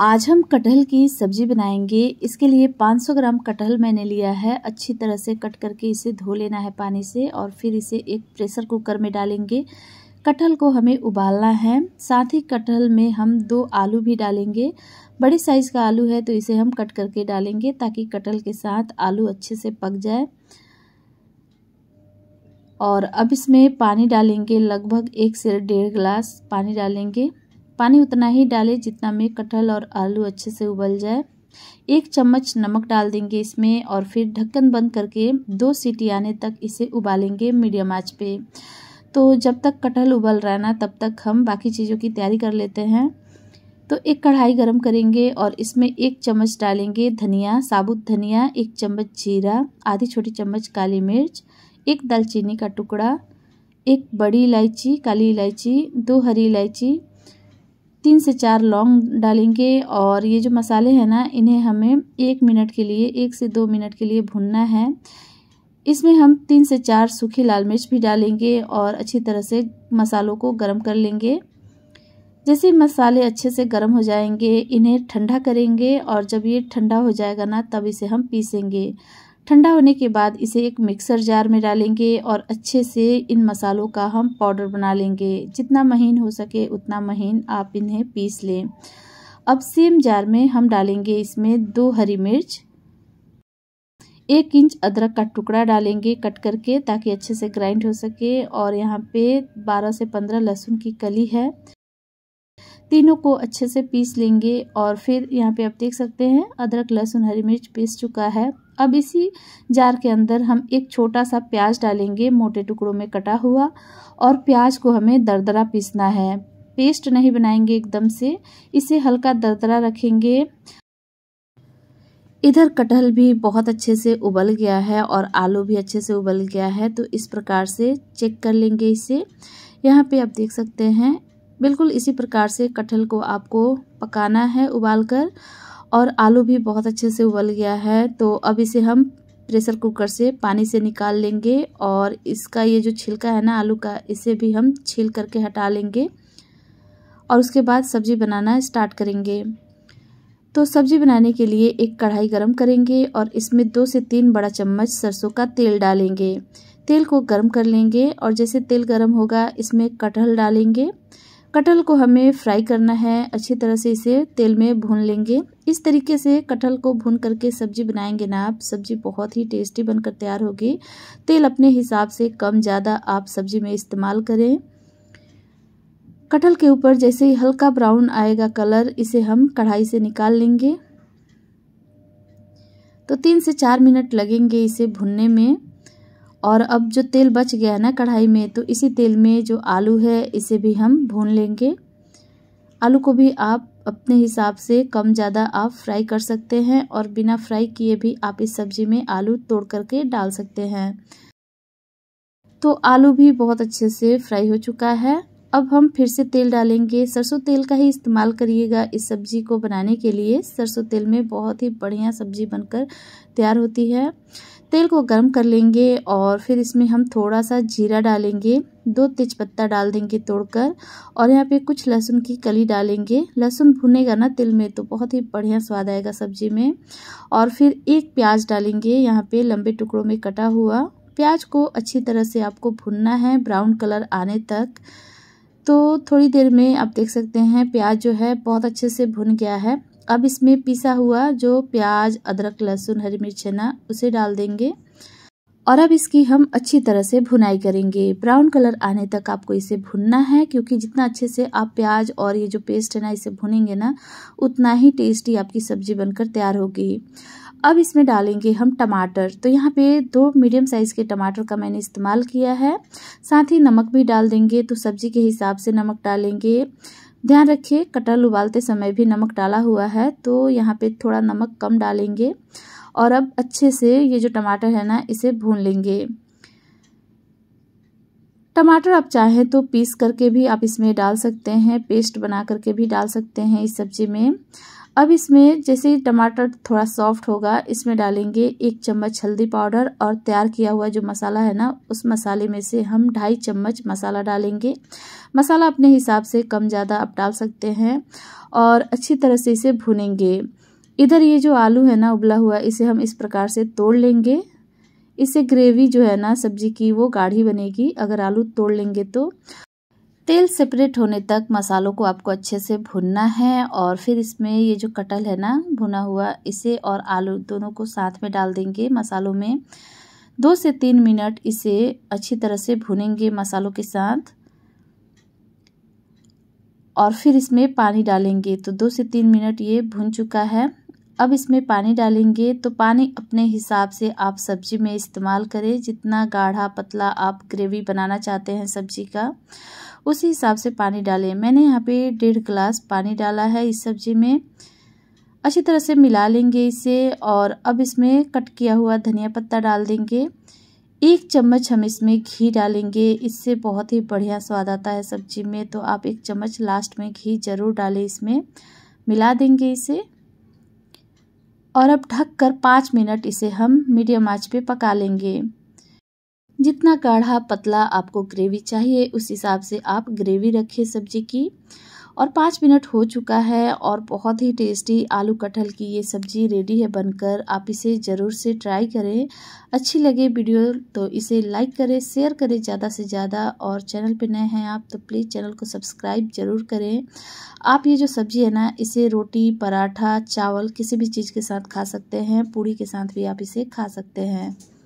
आज हम कटहल की सब्जी बनाएंगे इसके लिए 500 ग्राम कटहल मैंने लिया है अच्छी तरह से कट करके इसे धो लेना है पानी से और फिर इसे एक प्रेशर कुकर में डालेंगे कटहल को हमें उबालना है साथ ही कटहल में हम दो आलू भी डालेंगे बड़े साइज़ का आलू है तो इसे हम कट करके डालेंगे ताकि कटहल के साथ आलू अच्छे से पक जाए और अब इसमें पानी डालेंगे लगभग एक से डेढ़ गिलास पानी डालेंगे पानी उतना ही डालें जितना में कटहल और आलू अच्छे से उबल जाए एक चम्मच नमक डाल देंगे इसमें और फिर ढक्कन बंद करके दो सीटी आने तक इसे उबालेंगे मीडियम आँच पे तो जब तक कटहल उबल रहा है ना तब तक हम बाकी चीज़ों की तैयारी कर लेते हैं तो एक कढ़ाई गरम करेंगे और इसमें एक चम्मच डालेंगे धनिया साबुत धनिया एक चम्मच जीरा आधी छोटी चम्मच काली मिर्च एक दालचीनी का टुकड़ा एक बड़ी इलायची काली इलायची दो हरी इलायची तीन से चार लौंग डालेंगे और ये जो मसाले हैं ना इन्हें हमें एक मिनट के लिए एक से दो मिनट के लिए भुनना है इसमें हम तीन से चार सूखी लाल मिर्च भी डालेंगे और अच्छी तरह से मसालों को गर्म कर लेंगे जैसे मसाले अच्छे से गर्म हो जाएंगे इन्हें ठंडा करेंगे और जब ये ठंडा हो जाएगा ना तब इसे हम पीसेंगे ठंडा होने के बाद इसे एक मिक्सर जार में डालेंगे और अच्छे से इन मसालों का हम पाउडर बना लेंगे जितना महीन हो सके उतना महीन आप इन्हें पीस लें अब सेम जार में हम डालेंगे इसमें दो हरी मिर्च एक इंच अदरक का टुकड़ा डालेंगे कट करके ताकि अच्छे से ग्राइंड हो सके और यहाँ पे 12 से 15 लहसुन की कली है तीनों को अच्छे से पीस लेंगे और फिर यहाँ पे आप देख सकते हैं अदरक लहसुन हरी मिर्च पीस चुका है अब इसी जार के अंदर हम एक छोटा सा प्याज डालेंगे मोटे टुकड़ों में कटा हुआ और प्याज को हमें दरदरा पीसना है पेस्ट नहीं बनाएंगे एकदम से इसे हल्का दरदरा रखेंगे इधर कटहल भी बहुत अच्छे से उबल गया है और आलू भी अच्छे से उबल गया है तो इस प्रकार से चेक कर लेंगे इसे यहाँ पे आप देख सकते हैं बिल्कुल इसी प्रकार से कटहल को आपको पकाना है उबालकर और आलू भी बहुत अच्छे से उबल गया है तो अब इसे हम प्रेशर कुकर से पानी से निकाल लेंगे और इसका ये जो छिलका है ना आलू का इसे भी हम छील करके हटा लेंगे और उसके बाद सब्ज़ी बनाना स्टार्ट करेंगे तो सब्ज़ी बनाने के लिए एक कढ़ाई गरम करेंगे और इसमें दो से तीन बड़ा चम्मच सरसों का तेल डालेंगे तेल को गरम कर लेंगे और जैसे तेल गरम होगा इसमें कटहल डालेंगे कटहल को हमें फ्राई करना है अच्छी तरह से इसे तेल में भून लेंगे इस तरीके से कटहल को भून करके सब्जी बनाएंगे ना आप सब्जी बहुत ही टेस्टी बनकर तैयार होगी तेल अपने हिसाब से कम ज़्यादा आप सब्जी में इस्तेमाल करें कटहल के ऊपर जैसे ही हल्का ब्राउन आएगा कलर इसे हम कढ़ाई से निकाल लेंगे तो तीन से चार मिनट लगेंगे इसे भुनने में और अब जो तेल बच गया है ना कढ़ाई में तो इसी तेल में जो आलू है इसे भी हम भून लेंगे आलू को भी आप अपने हिसाब से कम ज़्यादा आप फ्राई कर सकते हैं और बिना फ्राई किए भी आप इस सब्ज़ी में आलू तोड़ करके डाल सकते हैं तो आलू भी बहुत अच्छे से फ्राई हो चुका है अब हम फिर से तेल डालेंगे सरसों तेल का ही इस्तेमाल करिएगा इस सब्ज़ी को बनाने के लिए सरसों तेल में बहुत ही बढ़िया सब्ज़ी बनकर तैयार होती है तेल को गर्म कर लेंगे और फिर इसमें हम थोड़ा सा जीरा डालेंगे दो तेज़पत्ता डाल देंगे तोड़कर और यहाँ पे कुछ लहसुन की कली डालेंगे लहसुन भुनेगा ना तेल में तो बहुत ही बढ़िया स्वाद आएगा सब्ज़ी में और फिर एक प्याज डालेंगे यहाँ पे लंबे टुकड़ों में कटा हुआ प्याज को अच्छी तरह से आपको भुनना है ब्राउन कलर आने तक तो थोड़ी देर में आप देख सकते हैं प्याज जो है बहुत अच्छे से भुन गया है अब इसमें पिसा हुआ जो प्याज अदरक लहसुन हरी मिर्च है ना उसे डाल देंगे और अब इसकी हम अच्छी तरह से भुनाई करेंगे ब्राउन कलर आने तक आपको इसे भुनना है क्योंकि जितना अच्छे से आप प्याज और ये जो पेस्ट है ना इसे भुनेंगे ना उतना ही टेस्टी आपकी सब्जी बनकर तैयार होगी अब इसमें डालेंगे हम टमाटर तो यहाँ पे दो मीडियम साइज़ के टमाटर का मैंने इस्तेमाल किया है साथ ही नमक भी डाल देंगे तो सब्ज़ी के हिसाब से नमक डालेंगे ध्यान रखिए कटहल उबालते समय भी नमक डाला हुआ है तो यहाँ पे थोड़ा नमक कम डालेंगे और अब अच्छे से ये जो टमाटर है ना इसे भून लेंगे टमाटर आप चाहें तो पीस करके भी आप इसमें डाल सकते हैं पेस्ट बना करके भी डाल सकते हैं इस सब्ज़ी में अब इसमें जैसे टमाटर थोड़ा सॉफ्ट होगा इसमें डालेंगे एक चम्मच हल्दी पाउडर और तैयार किया हुआ जो मसाला है ना उस मसाले में से हम ढाई चम्मच मसाला डालेंगे मसाला अपने हिसाब से कम ज़्यादा आप डाल सकते हैं और अच्छी तरह से इसे भुनेंगे इधर ये जो आलू है ना उबला हुआ इसे हम इस प्रकार से तोड़ लेंगे इससे ग्रेवी जो है ना सब्जी की वो गाढ़ी बनेगी अगर आलू तोड़ लेंगे तो तेल सेपरेट होने तक मसालों को आपको अच्छे से भुनना है और फिर इसमें ये जो कटल है ना भुना हुआ इसे और आलू दोनों को साथ में डाल देंगे मसालों में दो से तीन मिनट इसे अच्छी तरह से भुनेंगे मसालों के साथ और फिर इसमें पानी डालेंगे तो दो से तीन मिनट ये भुन चुका है अब इसमें पानी डालेंगे तो पानी अपने हिसाब से आप सब्जी में इस्तेमाल करें जितना गाढ़ा पतला आप ग्रेवी बनाना चाहते हैं सब्जी का उसी हिसाब से पानी डालें मैंने यहाँ पे डेढ़ गिलास पानी डाला है इस सब्जी में अच्छी तरह से मिला लेंगे इसे और अब इसमें कट किया हुआ धनिया पत्ता डाल देंगे एक चम्मच हम इसमें घी डालेंगे इससे बहुत ही बढ़िया स्वाद आता है सब्जी में तो आप एक चम्मच लास्ट में घी ज़रूर डालें इसमें मिला देंगे इसे और अब ढककर पाँच मिनट इसे हम मीडियम आंच पे पका लेंगे जितना गाढ़ा पतला आपको ग्रेवी चाहिए उस हिसाब से आप ग्रेवी रखें सब्जी की और पाँच मिनट हो चुका है और बहुत ही टेस्टी आलू कटहल की ये सब्ज़ी रेडी है बनकर आप इसे ज़रूर से ट्राई करें अच्छी लगे वीडियो तो इसे लाइक करें शेयर करें ज़्यादा से ज़्यादा और चैनल पर नए हैं आप तो प्लीज़ चैनल को सब्सक्राइब ज़रूर करें आप ये जो सब्ज़ी है ना इसे रोटी पराठा चावल किसी भी चीज़ के साथ खा सकते हैं पूड़ी के साथ भी आप इसे खा सकते हैं